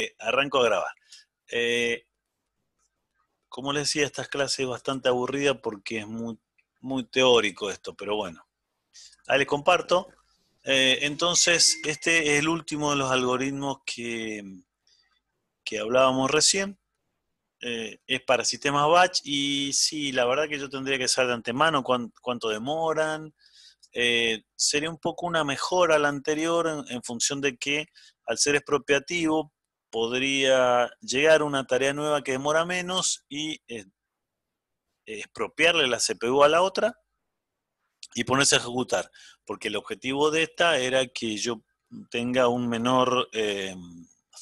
Eh, arranco a grabar. Eh, como les decía, esta clase es bastante aburrida porque es muy, teórico esto, pero bueno. Ahí les comparto. Eh, entonces, este es el último de los algoritmos que, que hablábamos recién. es para sistemas batch y sí, la verdad que yo tendría que saber de antemano cuánto, demoran. sería un poco una mejora a la anterior en, en función de que al ser expropiativo podría llegar una tarea nueva que demora menos y eh, expropiarle la CPU a la otra y ponerse a ejecutar, porque el objetivo de esta era que yo tenga un menor eh,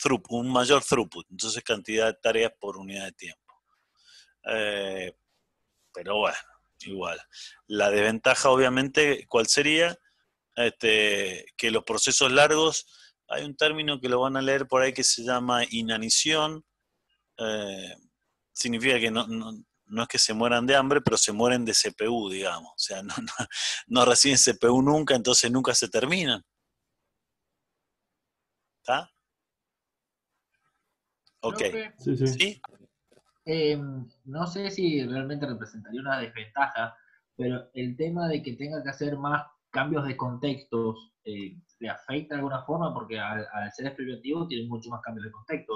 throughput, un mayor throughput, entonces cantidad de tareas por unidad de tiempo. Eh, pero bueno, igual. La desventaja obviamente, ¿cuál sería? Este, que los procesos largos hay un término que lo van a leer por ahí que se llama inanición. Eh, significa que no, es que se mueran de hambre, pero se mueren de CPU, digamos. O sea, no, no reciben CPU nunca, entonces nunca se terminan. ¿Está? Ok. Sí, sí. Em, no sé si realmente representaría una desventaja, pero el tema de que tenga que hacer más cambios de contextos eh, le afecta de alguna forma? Porque al, ser expropiativo tiene mucho más cambio de contexto,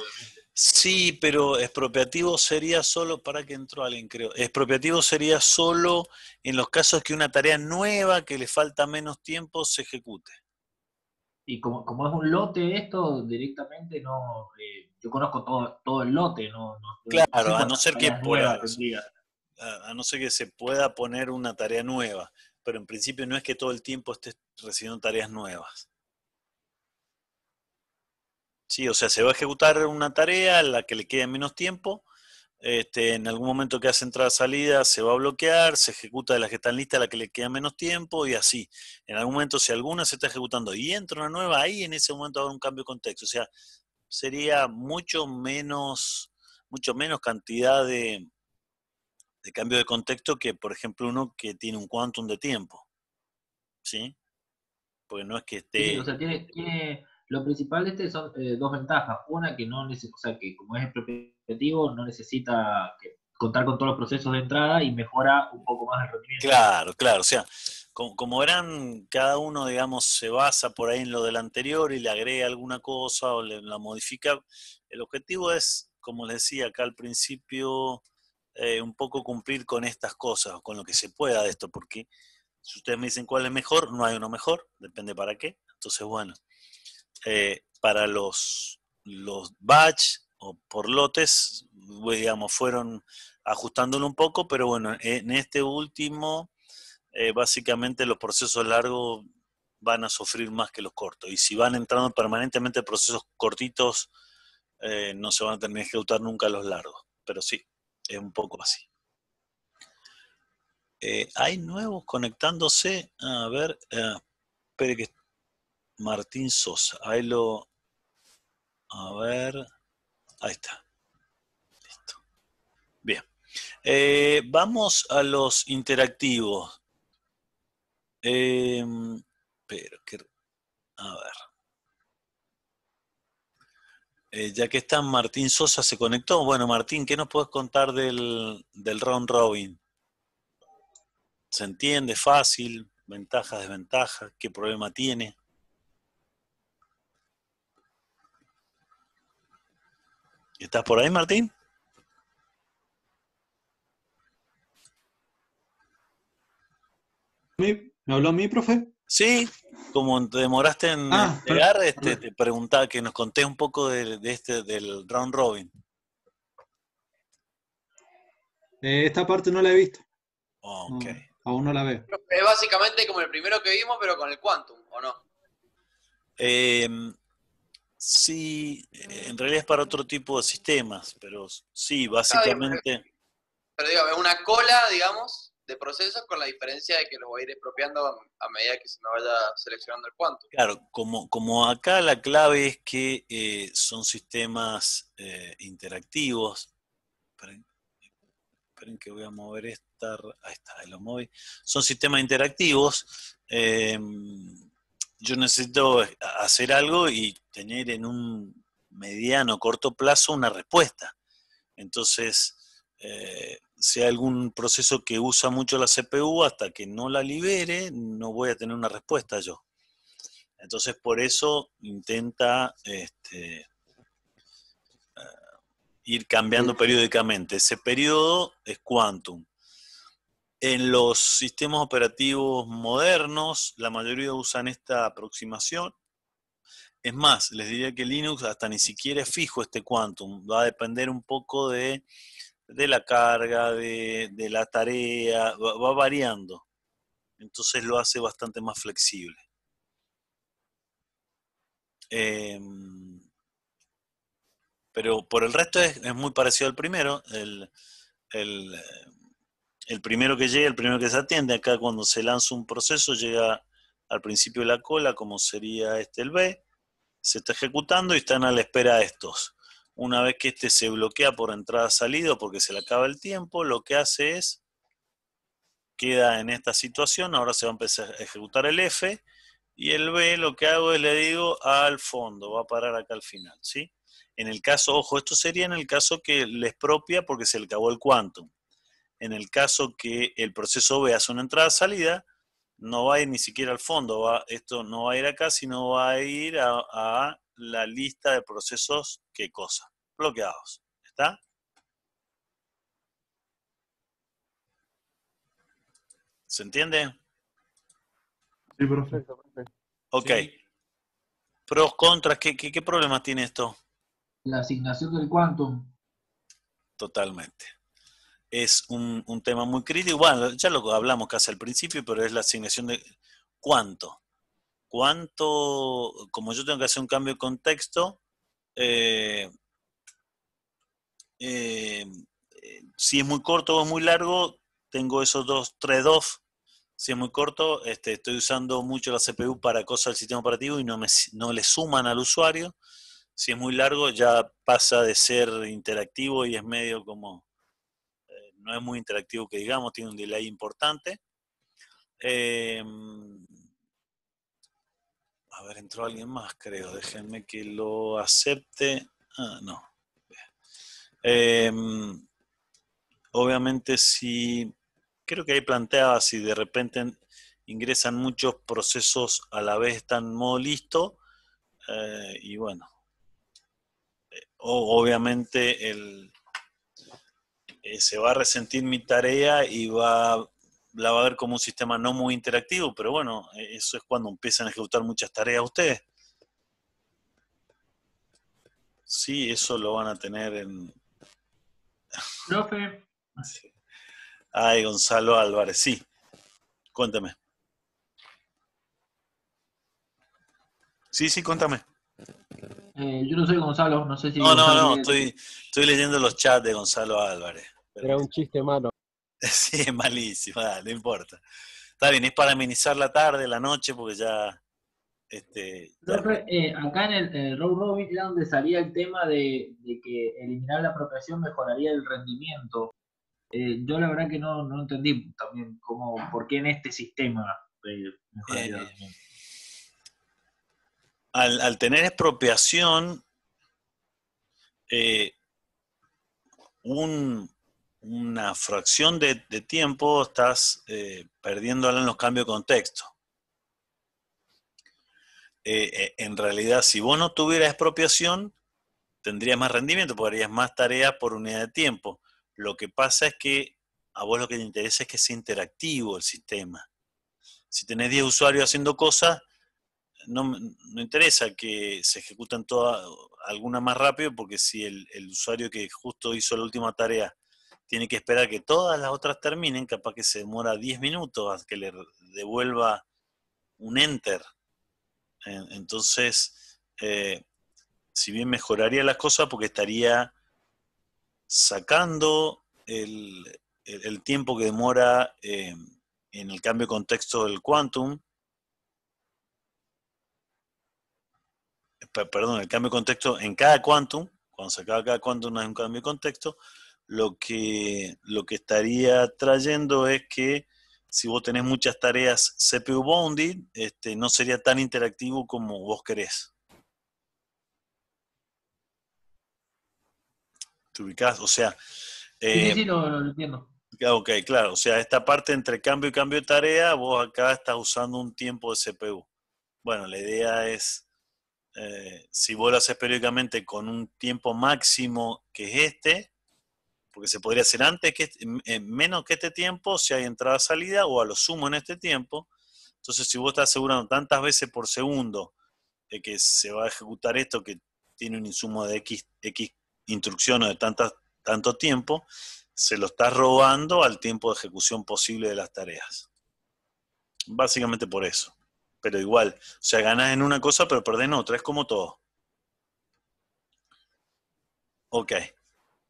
Sí, pero expropiativo sería solo, para que entró alguien creo, expropiativo sería solo en los casos que una tarea nueva que le falta menos tiempo se ejecute. Y como, es un lote esto, directamente no, eh, yo conozco todo, el lote, no, Claro, a no ser que pueda. a no ser que se pueda poner una tarea nueva pero en principio no es que todo el tiempo estés recibiendo tareas nuevas. Sí, o sea, se va a ejecutar una tarea a la que le quede menos tiempo. Este, en algún momento que hace entrada-salida se va a bloquear, se ejecuta de las que están listas a la que le queda menos tiempo y así. En algún momento, si alguna se está ejecutando y entra una nueva, ahí en ese momento habrá un cambio de contexto. O sea, sería mucho menos, mucho menos cantidad de, de cambio de contexto que, por ejemplo, uno que tiene un quantum de tiempo. ¿Sí? Porque no es que esté... o sea, tiene, lo principal de este son eh, dos ventajas. Una, que no neces... o sea, que como es objetivo, no necesita contar con todos los procesos de entrada y mejora un poco más el rendimiento. Claro, claro. O sea, como, como verán, cada uno, digamos, se basa por ahí en lo del anterior y le agrega alguna cosa o le, la modifica. El objetivo es, como les decía acá al principio, eh, un poco cumplir con estas cosas, con lo que se pueda de esto, porque si ustedes me dicen cuál es mejor, no hay uno mejor, depende para qué. Entonces, bueno, eh, para los, los batch o por lotes, pues, digamos, fueron ajustándolo un poco, pero bueno, en este último, eh, básicamente los procesos largos van a sufrir más que los cortos. Y si van entrando permanentemente procesos cortitos, no se van a tener que ejecutar nunca los largos. Pero sí, es un poco así. Eh, hay nuevos conectándose. A ver, eh, espere que Martín Sosa. Ahí lo. A ver. Ahí está. Listo. Bien. Eh, vamos a los interactivos. pero que. A ver. Eh, ya que está Martín Sosa se conectó. Bueno, Martín, ¿qué nos puedes contar del, del round robin? ¿Se entiende fácil? ¿Ventajas, desventajas? ¿Qué problema tiene? ¿Estás por ahí, Martín? ¿Me habló a mí, profe? Sí, como te demoraste en llegar, ah, este, te preguntaba que nos contés un poco de, este, del round robin. Eh, esta parte no la he visto. okay. aún no la veo. Es básicamente como el primero que vimos, pero con el Quantum, ¿o no? Eh, sí, en realidad es para otro tipo de sistemas, pero sí, básicamente. Pero digamos, es una cola, digamos, procesos con la diferencia de que lo voy a ir expropiando a, medida que se me vaya seleccionando el cuanto. Claro, como, como acá la clave es que eh, son sistemas eh, interactivos. Esperen, que voy a mover esta. Ahí está, ahí lo moví. Son sistemas interactivos. Em, yo necesito hacer algo y tener en un mediano, corto plazo una respuesta. Entonces, eh, si algún proceso que usa mucho la CPU, hasta que no la libere, no voy a tener una respuesta yo. Entonces, por eso intenta este, eh, ir cambiando periódicamente. Ese periodo es quantum. En los sistemas operativos modernos, la mayoría usan esta aproximación. Es más, les diría que Linux hasta ni siquiera es fijo este quantum. Va a depender un poco de de la carga, de, la tarea, va, variando. Entonces lo hace bastante más flexible. Em, pero por el resto es, muy parecido al primero. El, el primero que llega, el primero que se atiende, acá cuando se lanza un proceso llega al principio de la cola, como sería este el B, se está ejecutando y están a la espera estos. Una vez que este se bloquea por entrada-salida porque se le acaba el tiempo, lo que hace es, queda en esta situación, ahora se va a empezar a ejecutar el F, y el B lo que hago es le digo al fondo, va a parar acá al final, ¿sí? En el caso, ojo, esto sería en el caso que les propia porque se le acabó el quantum. En el caso que el proceso B hace una entrada-salida, no va a ir ni siquiera al fondo, va, esto no va a ir acá, sino va a ir a la lista de procesos que cosa. Bloqueados. ¿Está? ¿Se entiende? Sí, perfecto. Ok. Pros, contras, ¿qué, qué, problemas tiene esto? La asignación del quantum. Totalmente. Es un, un tema muy crítico. Bueno, ya lo hablamos casi al principio, pero es la asignación de cuánto. ¿Cuánto, como yo tengo que hacer un cambio de contexto, eh, eh, eh, si es muy corto o es muy largo, tengo esos dos trade off. Si es muy corto, este, estoy usando mucho la CPU para cosas del sistema operativo y no, le suman al usuario. Si es muy largo, ya pasa de ser interactivo y es medio como... no es muy interactivo que digamos, tiene un delay importante. Eh, a ver, entró alguien más, creo. Déjenme que lo acepte. Ah, no. Em, obviamente, si creo que ahí planteaba si de repente ingresan muchos procesos a la vez, están en modo listo. Eh, y bueno, eh, obviamente el, eh, se va a resentir mi tarea y va la va a ver como un sistema no muy interactivo, pero bueno, eh, eso es cuando empiezan a ejecutar muchas tareas ustedes. Sí, eso lo van a tener en... Profe. Ay, Gonzalo Álvarez, sí. Cuéntame. Sí, sí, cuéntame. Eh, yo no soy Gonzalo, no sé si... No, no, no, estoy, estoy leyendo los chats de Gonzalo Álvarez. Era un chiste malo. Sí, es malísima, no importa. Está bien, es para minimizar la tarde, la noche, porque ya. Este, eh, acá en el, Row Robin donde salía el tema de, que eliminar la apropiación mejoraría el rendimiento. Eh, yo la verdad que no, no entendí también cómo, por qué en este sistema eh, mejoraría el rendimiento. al, tener expropiación, un, una fracción de, tiempo estás eh, perdiendo en los cambios de contexto. Eh, eh, en realidad, si vos no tuvieras expropiación, tendrías más rendimiento, porque harías más tareas por unidad de tiempo. Lo que pasa es que a vos lo que te interesa es que sea interactivo el sistema. Si tenés 10 usuarios haciendo cosas, no, no, interesa que se ejecuten todas, alguna más rápido, porque si el, usuario que justo hizo la última tarea tiene que esperar que todas las otras terminen, capaz que se demora 10 minutos a que le devuelva un enter. Entonces, eh, si bien mejoraría las cosas, porque estaría sacando el, tiempo que demora eh, en el cambio de contexto del quantum, eh, perdón, el cambio de contexto en cada quantum, cuando se acaba cada quantum no es un cambio de contexto, lo que, lo que estaría trayendo es que si vos tenés muchas tareas CPU bounded, este, no sería tan interactivo como vos querés. ¿Te ubicás? O sea... sí, sí, eh, lo, entiendo. Ah, ok, claro. O sea, esta parte entre cambio y cambio de tarea, vos acá estás usando un tiempo de CPU. Bueno, la idea es, eh, si vos lo haces periódicamente con un tiempo máximo que es este, porque se podría hacer antes que menos que este tiempo, si hay entrada-salida, o a lo sumo en este tiempo. Entonces, si vos estás asegurando tantas veces por segundo de que se va a ejecutar esto, que tiene un insumo de X, X o de tantas, tanto tiempo, se lo estás robando al tiempo de ejecución posible de las tareas. Básicamente por eso. Pero igual, o sea, ganás en una cosa, pero perdés en otra, es como todo. Ok,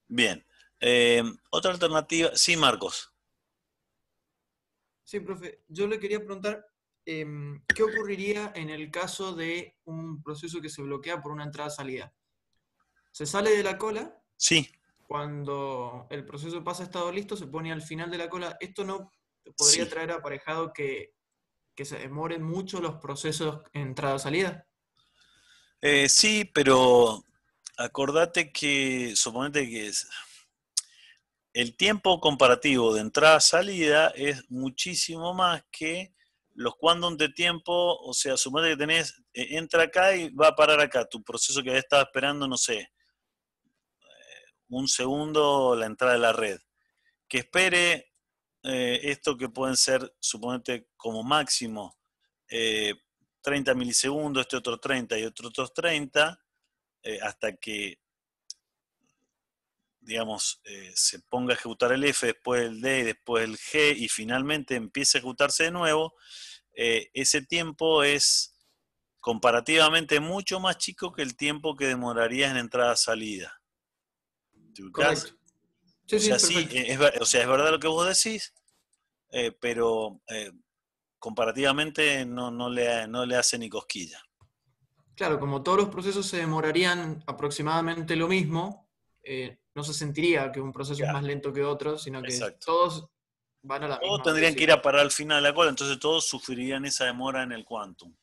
bien. Em, otra alternativa, sí, Marcos. Sí, profe, yo le quería preguntar, em, ¿qué ocurriría en el caso de un proceso que se bloquea por una entrada-salida? ¿Se sale de la cola? Sí. Cuando el proceso pasa a estado listo, se pone al final de la cola. ¿Esto no podría traer aparejado que, se demoren mucho los procesos entrada-salida? Eh, sí, pero acordate que, suponete que el tiempo comparativo de entrada-salida es muchísimo más que los quantum de tiempo, o sea, sumate que tenés, eh, entra acá y va a parar acá, tu proceso que estado esperando, no sé, eh, un segundo la entrada de la red. Que espere eh, esto que pueden ser, suponete, como máximo 30 milisegundos, este otro 30 y otro otros 30, hasta que digamos, eh, se ponga a ejecutar el F, después el D y después el G y finalmente empiece a ejecutarse de nuevo, eh, ese tiempo es comparativamente mucho más chico que el tiempo que demoraría en entrada-salida. o, sea, sí, es, verdad lo que vos decís, eh, pero comparativamente no, no, le, no le hace ni cosquilla. Claro, como todos los procesos se demorarían aproximadamente lo mismo, eh, no se sentiría que un proceso es más lento que otro, sino que todos van a la Todos tendrían que ir a parar al final de la cola, entonces todos sufrirían esa demora en el quantum.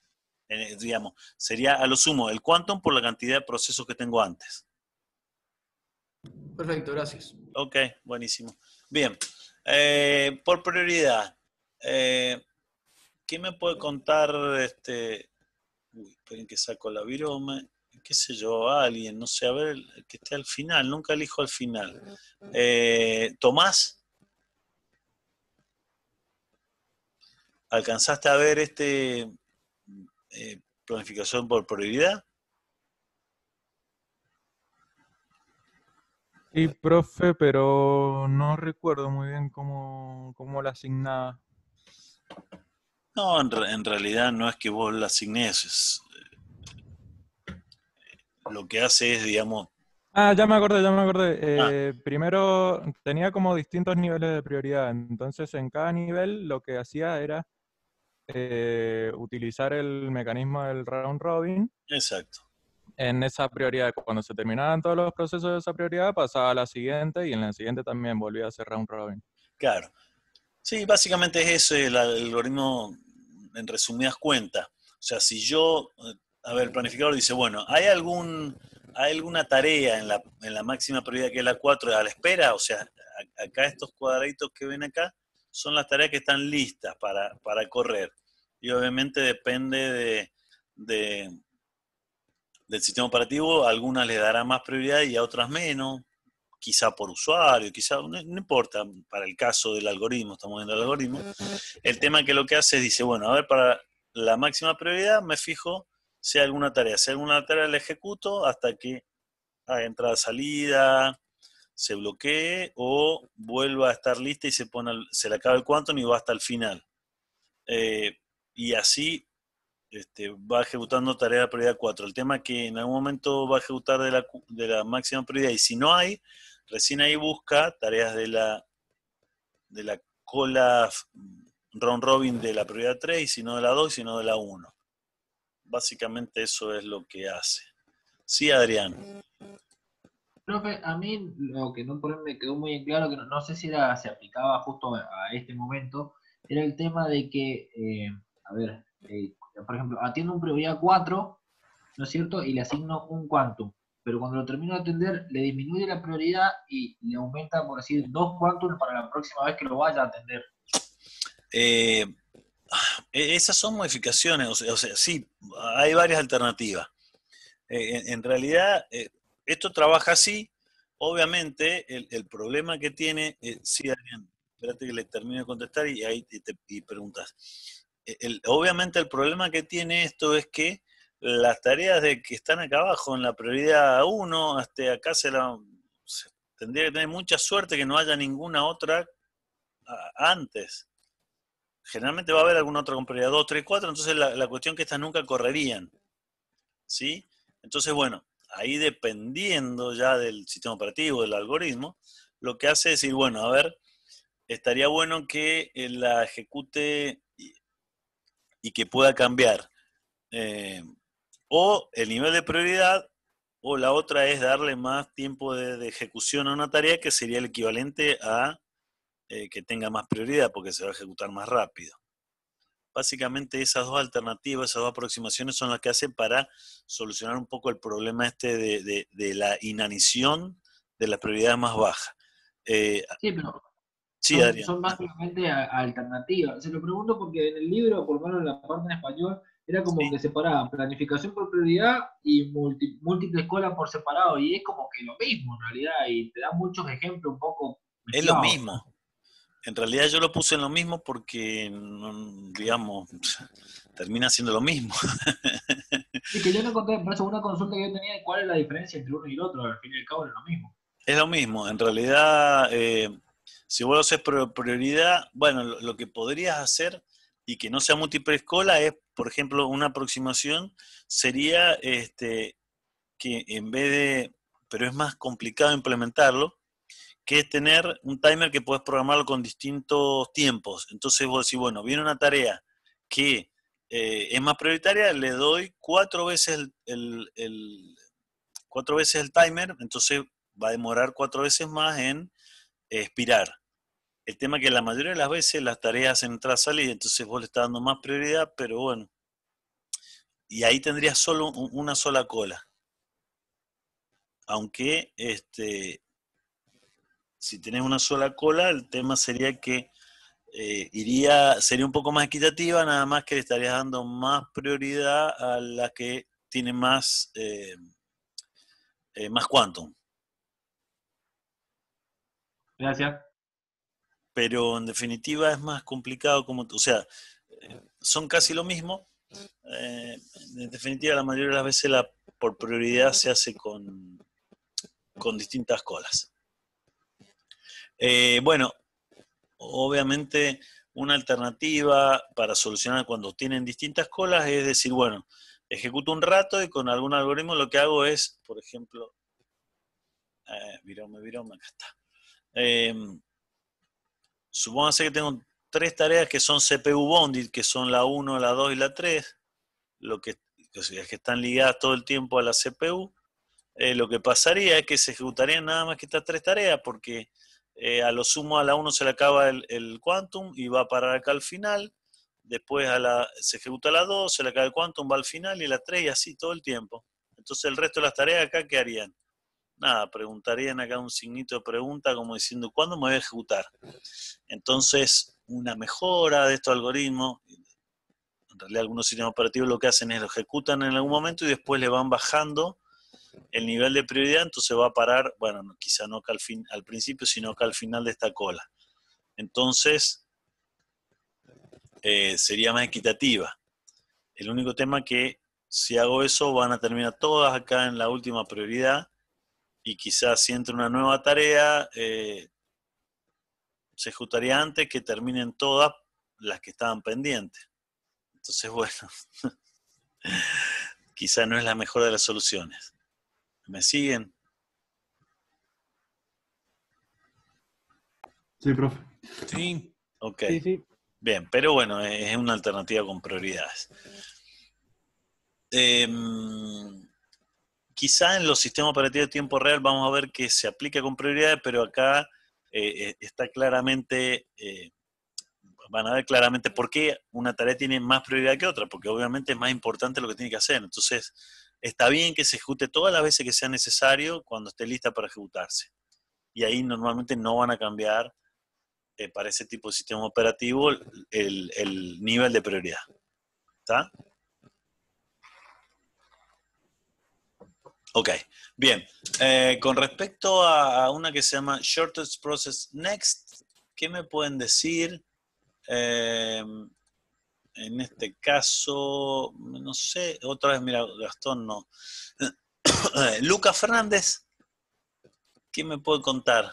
Eh, digamos, sería a lo sumo el quantum por la cantidad de procesos que tengo antes. Perfecto, gracias. Ok, buenísimo. Bien, eh, por prioridad, ¿quién me puede contar? Este, uy, esperen que saco la virome qué sé yo, a alguien, no sé, a ver, que esté al final, nunca elijo al final. Eh, Tomás, ¿alcanzaste a ver este eh, planificación por prioridad? Sí, profe, pero no recuerdo muy bien cómo, la asignaba. No, en, realidad no es que vos la asignes, es, lo que hace es, digamos... Ah, ya me acordé, ya me acordé. Ah. Eh, primero tenía como distintos niveles de prioridad, entonces en cada nivel lo que hacía era eh, utilizar el mecanismo del round robin. Exacto. En esa prioridad, cuando se terminaban todos los procesos de esa prioridad, pasaba a la siguiente y en la siguiente también volvía a hacer round robin. Claro. Sí, básicamente es eso el algoritmo en resumidas cuentas. O sea, si yo eh, a ver, el planificador dice, bueno, ¿hay algún ¿hay alguna tarea en la, en la máxima prioridad que es la 4 a la espera? O sea, acá estos cuadraditos que ven acá son las tareas que están listas para, correr. Y obviamente depende de, de, del sistema operativo, alguna algunas le dará más prioridad y a otras menos, quizá por usuario, quizá, no, no importa, para el caso del algoritmo, estamos viendo el algoritmo. El tema que lo que hace es, dice, bueno, a ver, para la máxima prioridad me fijo sea alguna tarea. sea alguna tarea la ejecuto hasta que haga ah, entrada, salida, se bloquee o vuelva a estar lista y se, pone, se le acaba el quantum y va hasta el final. Eh, y así este, va ejecutando tarea de prioridad 4. El tema es que en algún momento va a ejecutar de la, máxima prioridad y si no hay, recién ahí busca tareas de la, de la cola mm, round robin de la prioridad 3 y si no de la 2 y si no de la 1 básicamente eso es lo que hace. Sí, Adrián. Profe, a mí lo que no me quedó muy en claro, que no, sé si era, se aplicaba justo a este momento, era el tema de que, eh, a ver, eh, por ejemplo, atiendo un prioridad 4, ¿no es cierto? Y le asigno un quantum. Pero cuando lo termino de atender, le disminuye la prioridad y le aumenta, por decir, dos quantum para la próxima vez que lo vaya a atender. Eh, e, esas son modificaciones, o sea, sí, hay varias alternativas. Eh, en, realidad, eh, esto trabaja así. Obviamente, el, el problema que tiene, eh, sí, Adrián, espérate que le termine de contestar y ahí te, y preguntas. E, el, obviamente el problema que tiene esto es que las tareas de que están acá abajo, en la prioridad 1, hasta este, acá se la, tendría que tener mucha suerte que no haya ninguna otra antes generalmente va a haber alguna otra de 2, 3, 4, entonces la, cuestión es que estas nunca correrían. ¿Sí? Entonces, bueno, ahí dependiendo ya del sistema operativo, del algoritmo, lo que hace es decir, bueno, a ver, estaría bueno que eh, la ejecute y, que pueda cambiar. Eh, o el nivel de prioridad, o la otra es darle más tiempo de, ejecución a una tarea que sería el equivalente a eh, que tenga más prioridad porque se va a ejecutar más rápido. Básicamente esas dos alternativas, esas dos aproximaciones son las que hacen para solucionar un poco el problema este de, de, la inanición de las prioridades más bajas. Eh, sí, pero son, más básicamente alternativas. Se lo pregunto porque en el libro, por lo menos en la parte en español, era como que separaban planificación por prioridad y múltiples múltiple escuela por separado. Y es como que lo mismo en realidad. Y te da muchos ejemplos un poco. Es lo mismo. En realidad yo lo puse en lo mismo porque, digamos, termina siendo lo mismo. Y que yo no encontré, por una consulta que yo tenía cuál es la diferencia entre uno y el otro, al fin y al cabo es lo mismo. Es lo mismo, en realidad, eh, si vos lo haces prioridad, bueno, lo, que podrías hacer y que no sea múltiple escola es, por ejemplo, una aproximación sería este, que en vez de, pero es más complicado implementarlo, que es tener un timer que puedes programarlo con distintos tiempos. Entonces vos decís, bueno, viene una tarea que eh, es más prioritaria, le doy cuatro veces el, cuatro veces el timer, entonces va a demorar cuatro veces más en expirar. El tema es que la mayoría de las veces las tareas entran salida, entonces vos le estás dando más prioridad, pero bueno. Y ahí tendrías solo una sola cola. Aunque este, si tenés una sola cola, el tema sería que eh, iría, sería un poco más equitativa, nada más que le estarías dando más prioridad a la que tiene más, eh, eh, más quantum. Gracias. Pero en definitiva es más complicado como, o sea, son casi lo mismo. en definitiva, la mayoría de las veces la por prioridad se hace con, con distintas colas. Eh, bueno, obviamente una alternativa para solucionar cuando tienen distintas colas es decir, bueno, ejecuto un rato y con algún algoritmo lo que hago es, por ejemplo, eh, acá está. Eh, que tengo tres tareas que son CPU bonded, que son la 1, la 2 y la 3, lo que, que están ligadas todo el tiempo a la CPU. Eh, lo que pasaría es que se ejecutarían nada más que estas tres tareas, porque eh, a lo sumo a la 1 se le acaba el, quantum y va para acá al final. Después a la, se ejecuta la 2, se le acaba el quantum, va al final y la 3 y así todo el tiempo. Entonces el resto de las tareas acá, ¿qué harían? Nada, preguntarían acá un signito de pregunta como diciendo, ¿cuándo me voy a ejecutar? Entonces, una mejora de estos algoritmos, en realidad algunos sistemas operativos lo que hacen es lo ejecutan en algún momento y después le van bajando el nivel de prioridad, entonces va a parar, bueno, quizá no acá al, fin, al principio, sino acá al final de esta cola. Entonces, eh, sería más equitativa. El único tema que si hago eso van a terminar todas acá en la última prioridad y quizás si entra una nueva tarea, eh, se ejecutaría antes que terminen todas las que estaban pendientes. Entonces, bueno, quizá no es la mejor de las soluciones. ¿Me siguen? Sí, profe. Sí. Ok. Sí, sí. Bien, pero bueno, es una alternativa con prioridades. Em, quizá en los sistemas operativos de tiempo real vamos a ver que se aplica con prioridades, pero acá eh, eh, está claramente, eh, van a ver claramente por qué una tarea tiene más prioridad que otra, porque obviamente es más importante lo que tiene que hacer. Entonces, está bien que se ejecute todas las veces que sea necesario cuando esté lista para ejecutarse. Y ahí normalmente no van a cambiar eh, para ese tipo de sistema operativo el, nivel de prioridad. ¿Está? Ok, bien. Eh, con respecto a, una que se llama Shortest Process Next, ¿qué me pueden decir? Eh, en este caso, no sé, otra vez, mira, Gastón no. Lucas Fernández, ¿qué me puede contar?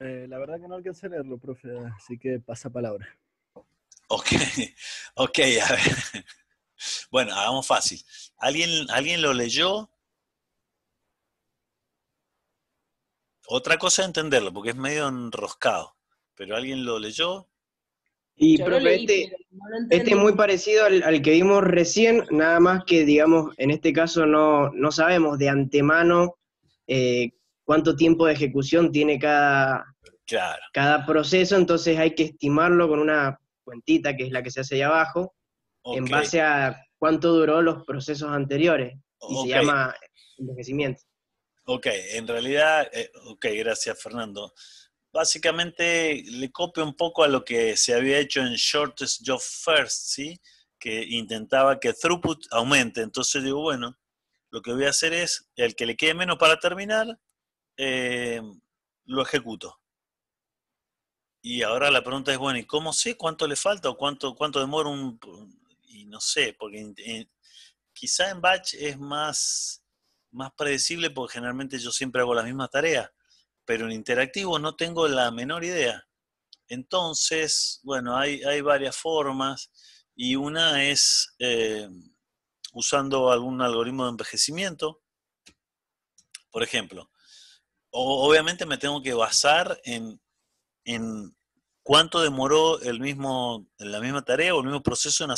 Eh, la verdad que no alcancé a leerlo, profe, así que pasa palabra. Ok, ok, a ver. Bueno, hagamos fácil. ¿Alguien, ¿Alguien lo leyó? Otra cosa es entenderlo, porque es medio enroscado. Pero alguien lo leyó, y este, es muy parecido al, que vimos recién, nada más que, digamos, en este caso no, sabemos de antemano eh, cuánto tiempo de ejecución tiene cada, cada proceso, entonces hay que estimarlo con una cuentita que es la que se hace ahí abajo, en base a cuánto duró los procesos anteriores, y se llama envejecimiento. Ok, en realidad, eh, ok, gracias Fernando básicamente le copio un poco a lo que se había hecho en Shortest Job First, ¿sí? que intentaba que throughput aumente. Entonces digo, bueno, lo que voy a hacer es, el que le quede menos para terminar, eh, lo ejecuto. Y ahora la pregunta es, bueno, ¿y cómo sé cuánto le falta o cuánto, cuánto demora un... Y no sé, porque quizá en batch es más, más predecible porque generalmente yo siempre hago las mismas tareas pero en interactivo no tengo la menor idea. Entonces, bueno, hay, hay varias formas y una es eh, usando algún algoritmo de envejecimiento, por ejemplo. obviamente me tengo que basar en, cuánto demoró el mismo, la misma tarea o el mismo proceso en,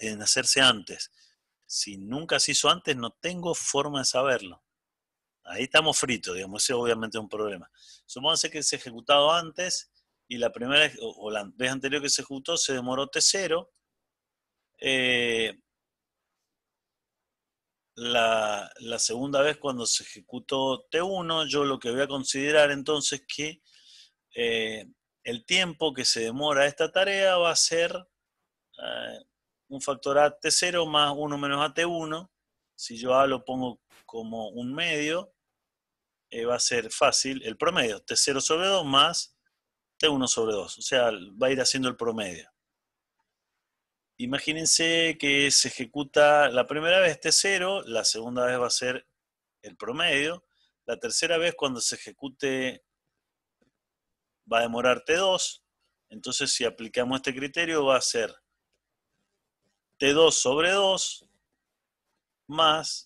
en hacerse antes. Si nunca se hizo antes, no tengo forma de saberlo. Ahí estamos fritos, digamos, ese es obviamente un problema. Supónganse que se ejecutado antes y la primera o la vez anterior que se ejecutó se demoró T0. Eh, la, segunda vez cuando se ejecutó T1, yo lo que voy a considerar entonces que eh, el tiempo que se demora esta tarea va a ser eh, un factor A t 0 más 1 menos AT1. Si yo A lo pongo como un medio eh, va a ser fácil el promedio, T0 sobre 2 más T1 sobre 2, o sea, va a ir haciendo el promedio. Imagínense que se ejecuta la primera vez T0, la segunda vez va a ser el promedio, la tercera vez cuando se ejecute va a demorar T2, entonces si aplicamos este criterio va a ser T2 sobre 2 más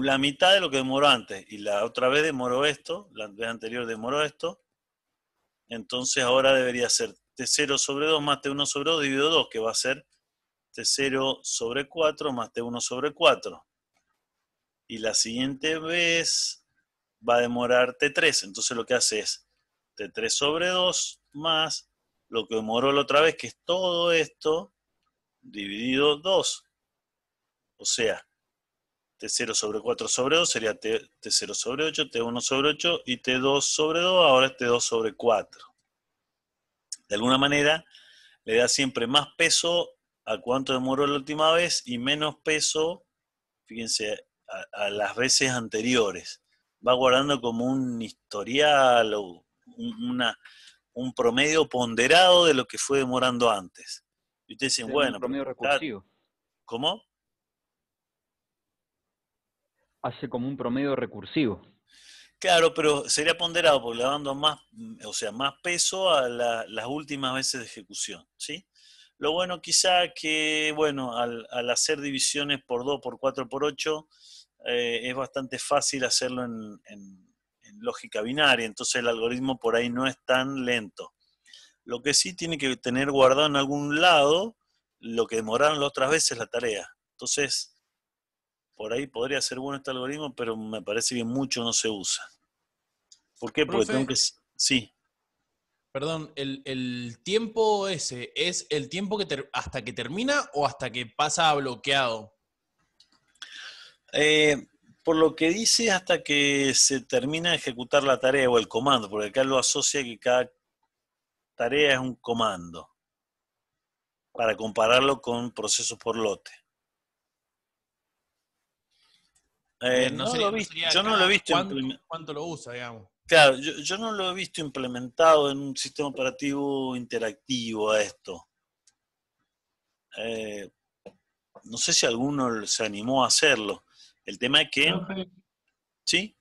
la mitad de lo que demoró antes. Y la otra vez demoró esto, la vez anterior demoró esto. Entonces ahora debería ser T0 sobre 2 más T1 sobre 2 dividido 2, que va a ser T0 sobre 4 más T1 sobre 4. Y la siguiente vez va a demorar T3. Entonces lo que hace es T3 sobre 2 más lo que demoró la otra vez, que es todo esto, dividido 2. O sea, T0 sobre 4 sobre 2 sería T, 0 sobre 8, T1 sobre 8 y T2 sobre 2, ahora es T2 sobre 4. De alguna manera, le da siempre más peso a cuánto demoró la última vez y menos peso, fíjense, a, las veces anteriores. Va guardando como un historial o una, un promedio ponderado de lo que fue demorando antes. Y ustedes dicen, bueno... Un promedio recursivo. ¿Cómo? hace como un promedio recursivo. Claro, pero sería ponderado porque le dando más, mm, o sea, más peso a las últimas veces de ejecución, ¿sí? Lo bueno quizá que, bueno, al, hacer divisiones por 2, por 4, por 8, eh, es bastante fácil hacerlo en, lógica binaria, entonces el algoritmo por ahí no es tan lento. Lo que sí tiene que tener guardado en algún lado lo que demoraron las otras veces la tarea. Entonces, por ahí podría ser bueno este algoritmo, pero me parece que mucho no se usa. ¿Por qué? Porque tengo que... Sí. Perdón, el, tiempo ese, ¿es el tiempo que hasta que termina o hasta que pasa bloqueado? Eh, por lo que dice, hasta que se termina de ejecutar la tarea o el comando, porque acá lo asocia que cada tarea es un comando, para compararlo con procesos por lote. Eh, no, yo no lo he visto. Claro, yo, no lo he visto implementado en un sistema operativo interactivo a esto. Eh, no sé si alguno se animó a hacerlo. El tema es que... ¿Sí?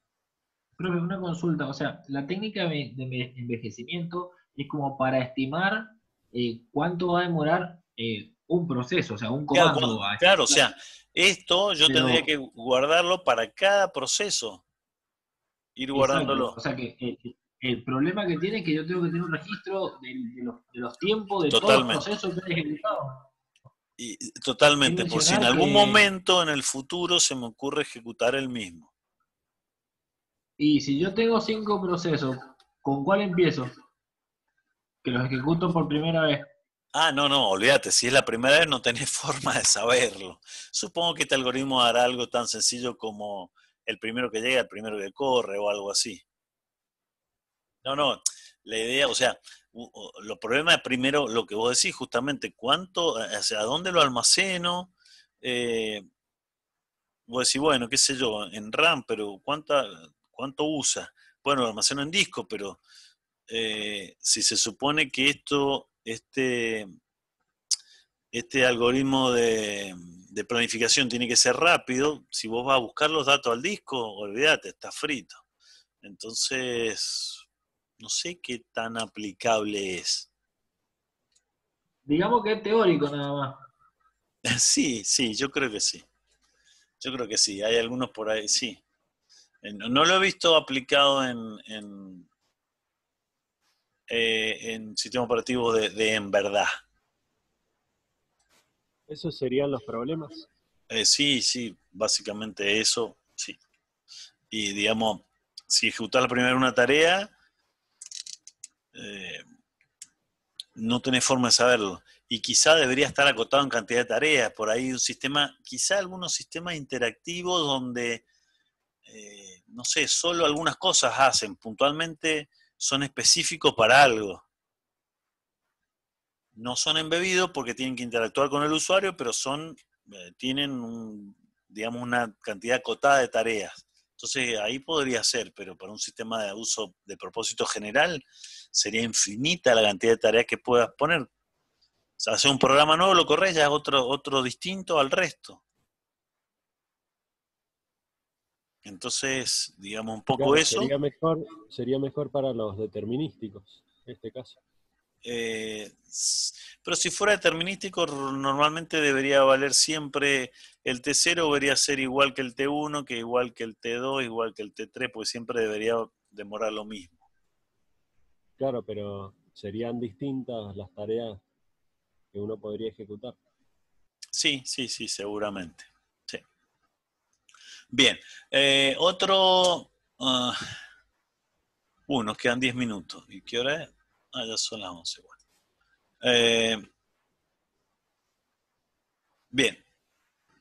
que una consulta. O sea, la técnica de envejecimiento es como para estimar eh, cuánto va a demorar un proceso, o sea, un comando. Este claro, o sea, esto yo tendría que guardarlo para cada proceso, ir guardándolo. o sea que eh, eh, el, problema que tiene es que yo tengo que tener un registro de, los, tiempos de todos los procesos que he ejecutado. Y, totalmente, por si en algún momento en el futuro se me ocurre ejecutar el mismo. Y si yo tengo cinco procesos, ¿con cuál empiezo? Que los ejecuto por primera vez. Ah, no, no, olvídate, si es la primera vez no tenés forma de saberlo. Supongo que este algoritmo hará algo tan sencillo como el primero que llega, el primero que corre o algo así. No, no, la idea, o sea, lo problema es primero lo que vos decís, justamente, cuánto, o eh, sea, dónde lo almaceno. Eh, vos decís, bueno, qué sé yo, en RAM, pero ¿cuánta, cuánto usa? Bueno, lo almaceno en disco, pero eh, si se supone que esto este, este algoritmo de, planificación tiene que ser rápido. Si vos vas a buscar los datos al disco, olvídate, está frito. Entonces, no sé qué tan aplicable es. Digamos que es teórico nada más. Sí, sí, yo creo que sí. Yo creo que sí, hay algunos por ahí, sí. Eh, no lo he visto aplicado en eh, en sistema operativo de, en verdad. ¿Esos serían los problemas? Eh, sí, sí, básicamente eso, sí. Y digamos, si ejecutás la primera una tarea, eh, no tenés forma de saberlo. Y quizá debería estar acotado en cantidad de tareas. Por ahí un sistema, quizá algunos sistemas interactivos donde, no sé, solo algunas cosas hacen. Puntualmente son específicos para algo. No son embebidos porque tienen que interactuar con el usuario, pero son, eh, tienen, un, digamos, una cantidad acotada de tareas. Entonces ahí podría ser, pero para un sistema de uso de propósito general sería infinita la cantidad de tareas que puedas poner. O sea, hacer un programa nuevo, lo corres, ya es otro, otro distinto al resto. Entonces, digamos un poco eso. Sería mejor, sería mejor para los determinísticos, en este caso. Eh, pero si fuera determinístico, normalmente debería valer siempre el T0, debería ser igual que el T1, que igual que el T2, igual que el T3, porque siempre debería demorar lo mismo. Claro, pero serían distintas las tareas que uno podría ejecutar. Sí, sí, sí, seguramente. Bien, eh, otro... Uh, ah, nos quedan 10 minutos. ¿Y qué hora es? Ah, ya son las 11. Bueno. Eh, bien.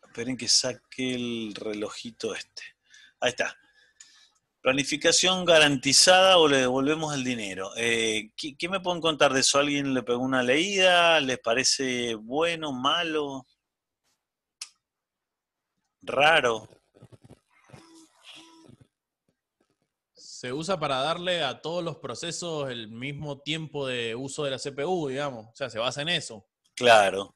Esperen que saque el relojito este. Ahí está. Planificación garantizada o le devolvemos el dinero. Eh, ¿qué, me pueden contar de eso? ¿Alguien le pegó una leída? ¿Les parece bueno, malo? Raro. Se usa para darle a todos los procesos el mismo tiempo de uso de la CPU, digamos. O sea, se basa en eso. Claro.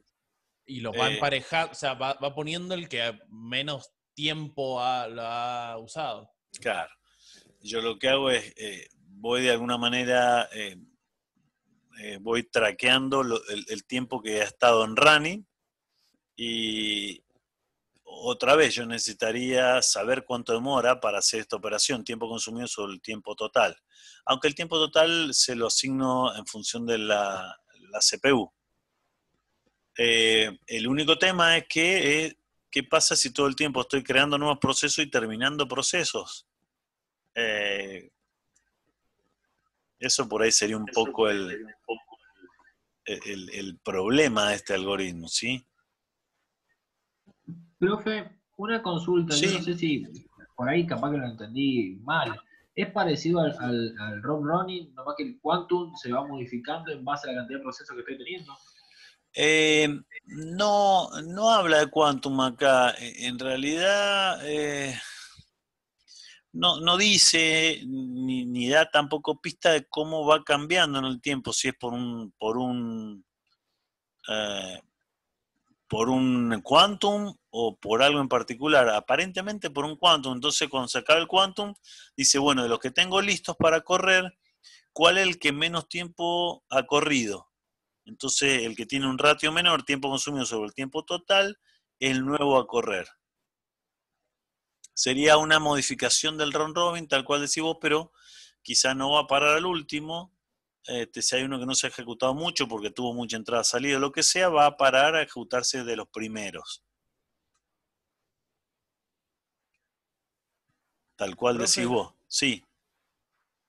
Y los va eh. emparejando, o sea, va, poniendo el que menos tiempo ha, lo ha usado. Claro. Yo lo que hago es, eh, voy de alguna manera, eh, voy traqueando el, el, tiempo que ha estado en running y, otra vez yo necesitaría saber cuánto demora para hacer esta operación, tiempo consumido sobre el tiempo total. Aunque el tiempo total se lo asigno en función de la, CPU. Eh, el único tema es que, eh, ¿qué pasa si todo el tiempo estoy creando nuevos procesos y terminando procesos? Eh, eso por ahí sería un poco el, el, el problema de este algoritmo, ¿sí? Profe, una consulta, yo no sé si por ahí capaz que lo entendí mal. Es parecido al, al, al Running, nomás que el Quantum se va modificando en base a la cantidad de procesos que estoy teniendo. Eh, no, no habla de Quantum acá. E, en realidad, eh, no, dice ni, da tampoco pista de cómo va cambiando en el tiempo, si es por un, por un eh, por un quantum o por algo en particular, aparentemente por un quantum. Entonces, cuando se el quantum, dice, bueno, de los que tengo listos para correr, ¿cuál es el que menos tiempo ha corrido? Entonces, el que tiene un ratio menor, tiempo consumido sobre el tiempo total, el nuevo a correr. Sería una modificación del round robin, tal cual decís vos, pero quizá no va a parar al último, este, si hay uno que no se ha ejecutado mucho porque tuvo mucha entrada, salida, lo que sea, va a parar a ejecutarse de los primeros. Tal cual decís vos, sí.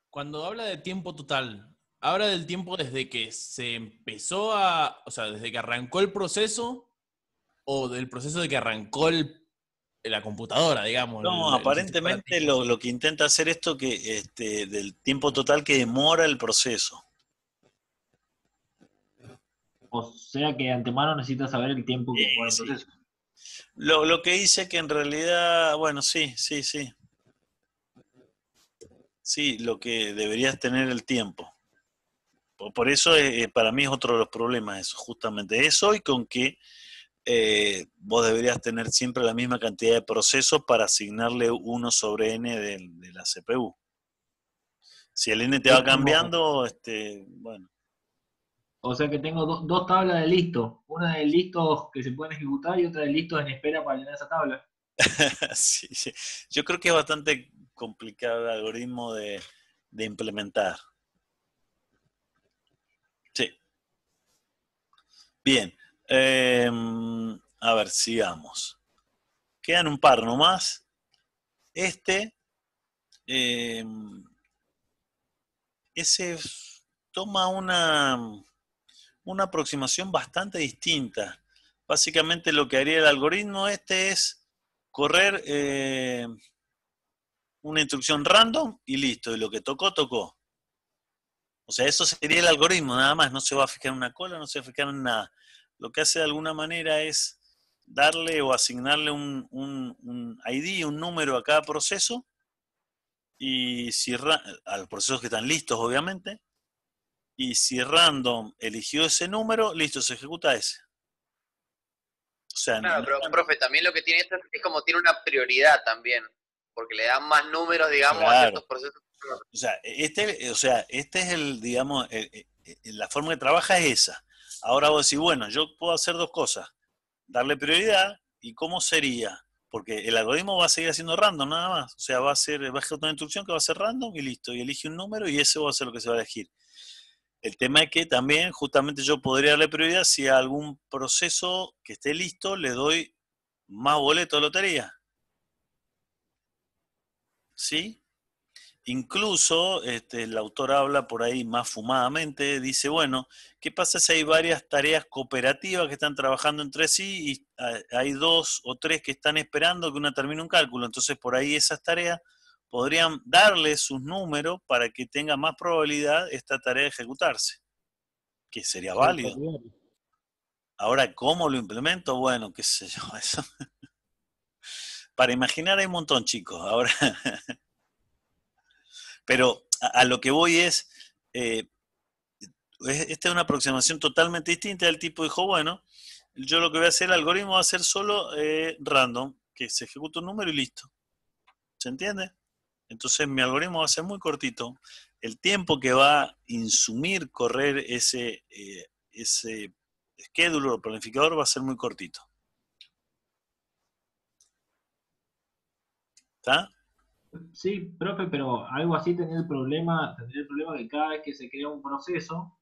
Cuando habla de tiempo total, habla del tiempo desde que se empezó a, o sea, desde que arrancó el proceso o del proceso de que arrancó el la computadora, digamos. No, aparentemente lo, que intenta hacer esto que este, del tiempo total que demora el proceso. O sea que antemano necesitas saber el tiempo que demora el proceso. Lo, lo, que dice que en realidad, bueno, sí, sí, sí. Sí, lo que deberías tener el tiempo. Por, eso eh, para mí es otro de los problemas, justamente eso y con que eh, vos deberías tener siempre la misma cantidad de procesos para asignarle 1 sobre n de, la CPU. Si el n te va cambiando, este, bueno. O sea que tengo dos tablas de listo, Una de listos que se pueden ejecutar y otra de listos en espera para llenar esa tabla. Yo creo que es bastante complicado el algoritmo de, de implementar. Sí. Bien. Em, a ver, sigamos. Quedan un par nomás. Este. Em, ese toma una, una aproximación bastante distinta. Básicamente lo que haría el algoritmo este es correr em, una instrucción random y listo. Y lo que tocó, tocó. O sea, eso sería el algoritmo, nada más. No se va a fijar en una cola, no se va a fijar en nada lo que hace de alguna manera es darle o asignarle un, un, ID, un número a cada proceso, y si a los procesos que están listos, obviamente, y si random eligió ese número, listo, se ejecuta ese. O sea, no, pero profe, también lo que tiene esto es como tiene una prioridad también, porque le dan más números, digamos, a estos procesos. O sea, este, o sea, este es el, digamos, la forma que trabaja es esa. Ahora vos decís, bueno, yo puedo hacer dos cosas, darle prioridad y cómo sería, porque el algoritmo va a seguir haciendo random nada más, o sea, va a ser, va a ser una instrucción que va a ser random y listo, y elige un número y ese va a ser lo que se va a elegir. El tema es que también justamente yo podría darle prioridad si a algún proceso que esté listo le doy más boleto de lotería. ¿Sí? Incluso este, el autor habla por ahí más fumadamente, dice, bueno, ¿qué pasa si hay varias tareas cooperativas que están trabajando entre sí y ah, hay dos o tres que están esperando que una termine un cálculo? Entonces por ahí esas tareas podrían darle sus números para que tenga más probabilidad esta tarea de ejecutarse, que sería válido. Ahora, ¿cómo lo implemento? Bueno, qué sé yo, eso. Para imaginar hay un montón, chicos. Ahora... Pero a, lo que voy eh, es, esta es una aproximación totalmente distinta el tipo dijo, bueno, yo lo que voy a hacer, el algoritmo va a ser solo eh, random, que se ejecuta un número y listo. ¿Se entiende? Entonces mi algoritmo va a ser muy cortito. El tiempo que va a insumir correr ese, eh, ese schedule o planificador va a ser muy cortito. ¿Está? Sí, profe, pero algo así tenía el problema, tendría el problema que cada vez que se crea un proceso,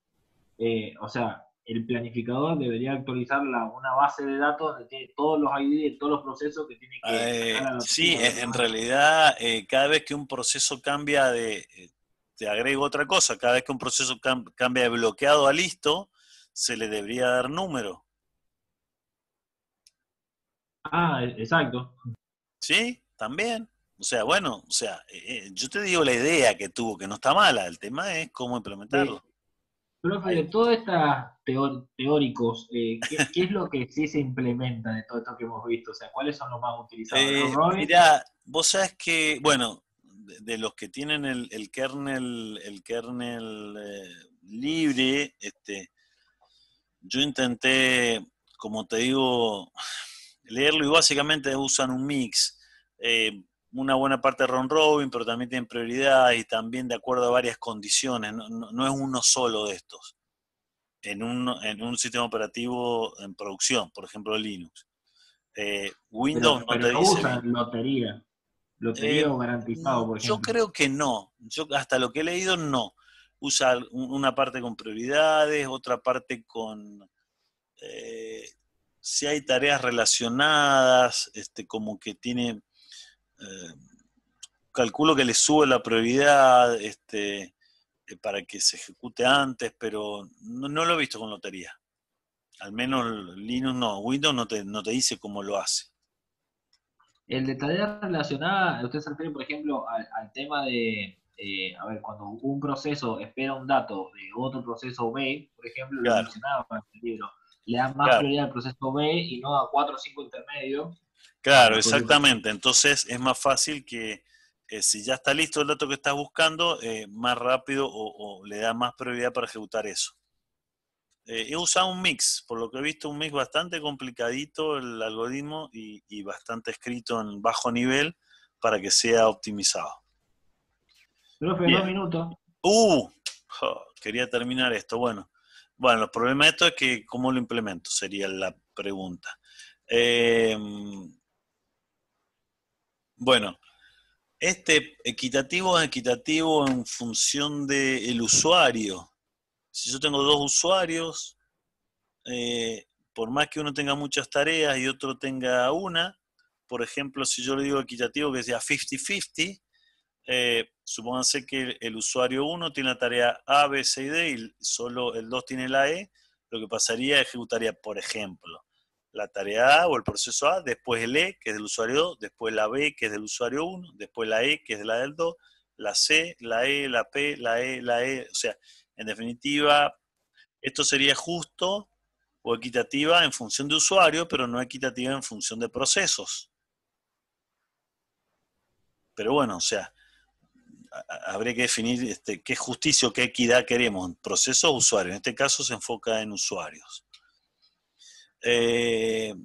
eh, o sea, el planificador debería actualizar la, una base de datos donde tiene todos los ID de todos los procesos que tiene que... Eh, sí, en realidad eh, cada vez que un proceso cambia de... te agrego otra cosa, cada vez que un proceso cambia de bloqueado a listo, se le debería dar número. Ah, e, exacto. Sí, también. O sea, bueno, o sea, eh, eh, yo te digo la idea que tuvo, que no está mala, el tema es cómo implementarlo. Profe, de todos estos teóricos, eh, ¿qué, es lo que sí se implementa de todo esto que hemos visto? O sea, ¿cuáles son los más utilizados? Eh, mirá, vos sabes que, bueno, de, los que tienen el, kernel, el kernel libre, este, yo intenté, como te digo, leerlo y básicamente usan un mix una buena parte de Ron Robin, pero también tienen prioridad y también de acuerdo a varias condiciones. No, es uno solo de estos. En un, sistema operativo en producción, por ejemplo Linux. Eh, Windows no te dice. Usan lotería. Lotería eh, o garantizado, por ejemplo. Yo creo que no. Yo, hasta lo que he leído, no. Usa una parte con prioridades, otra parte con. Eh, si hay tareas relacionadas, este, como que tiene eh, calculo que le sube la prioridad este, eh, para que se ejecute antes, pero no, lo he visto con lotería. Al menos Linux no, Windows no te, no te dice cómo lo hace. El detalle relacionado usted se refiere, por ejemplo, al, tema de, eh, a ver, cuando un proceso espera un dato de otro proceso B, por ejemplo, el libro, le dan más prioridad al proceso B y no a cuatro o cinco intermedios, Claro, exactamente. Entonces es más fácil que eh, si ya está listo el dato que estás buscando, eh, más rápido o, le da más prioridad para ejecutar eso. Eh, he usado un mix, por lo que he visto un mix bastante complicadito el algoritmo y, bastante escrito en bajo nivel para que sea optimizado. Profe, dos minutos. ¡Uh! quería terminar esto. Bueno, bueno, el problema de esto es que cómo lo implemento, sería la pregunta. Bueno, este equitativo es equitativo en función del usuario. Si yo tengo dos usuarios, eh, por más que uno tenga muchas tareas y otro tenga una, por ejemplo, si yo le digo equitativo que sea 50-50, eh, supónganse que el, usuario 1 tiene la tarea A, B, C y D y solo el 2 tiene la E, lo que pasaría ejecutaría, por ejemplo, la tarea A o el proceso A, después el E, que es del usuario 2, después la B, que es del usuario 1, después la E, que es de la del 2, la C, la E, la P, la E, la E. O sea, en definitiva, esto sería justo o equitativa en función de usuario, pero no equitativa en función de procesos. Pero bueno, o sea, habría que definir este, qué justicia o qué equidad queremos, proceso o usuario. En este caso se enfoca en usuarios. Eh,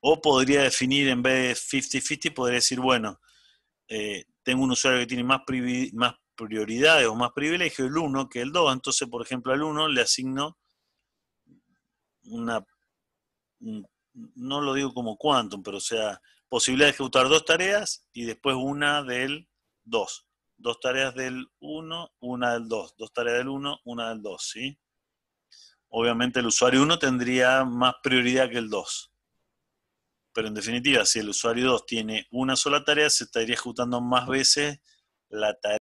o podría definir, en vez de 50-50, podría decir, bueno, eh, tengo un usuario que tiene más, más prioridades o más privilegios, el 1 que el 2, entonces, por ejemplo, al 1 le asigno una, no lo digo como quantum, pero o sea, posibilidad de ejecutar dos tareas y después una del 2. Dos tareas del 1, una del 2. Dos tareas del 1, una del 2, ¿sí? obviamente el usuario 1 tendría más prioridad que el 2. Pero en definitiva, si el usuario 2 tiene una sola tarea, se estaría ejecutando más veces la tarea